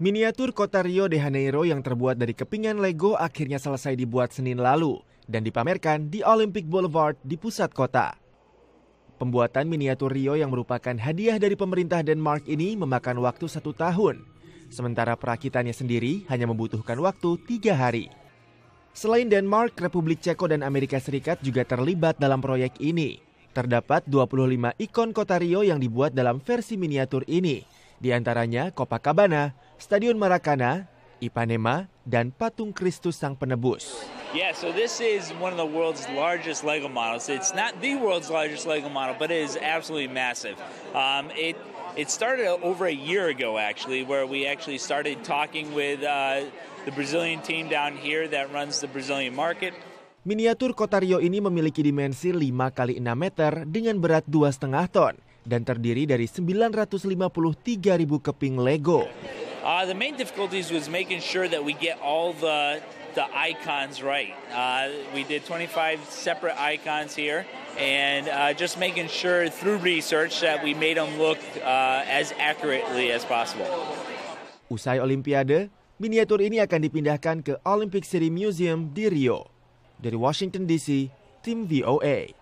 Miniatur kota Rio de Janeiro yang terbuat dari kepingan Lego akhirnya selesai dibuat Senin lalu dan dipamerkan di Olympic Boulevard di pusat kota. Pembuatan miniatur Rio yang merupakan hadiah dari pemerintah Denmark ini memakan waktu satu tahun, sementara perakitannya sendiri hanya membutuhkan waktu tiga hari. Selain Denmark, Republik Ceko dan Amerika Serikat juga terlibat dalam proyek ini. Terdapat 25 ikon kota Rio yang dibuat dalam versi miniatur ini, di antaranya Copacabana, Stadion Maracana, Ipanema, dan patung Kristus Sang Penebus. Yeah, so this is one of the world's largest Lego models. It's not the world's largest Lego model, but it is absolutely massive. Um, it it started over a year ago, actually, where we actually started talking with uh, the Brazilian team down here that runs the Brazilian market. Miniatur kota Rio ini memiliki dimensi 5 kali 6 meter dengan berat 2,5 ton dan terdiri dari 953.000 keping Lego. Uh, the main difficulties was making sure that we get all the the icons right. Uh, we did 25 separate icons here, and uh, just making sure through research that we made them look uh, as accurately as possible. Usai Olimpiade, miniatur ini akan dipindahkan ke Olympic City Museum di Rio. Dari Washington DC, tim VOA.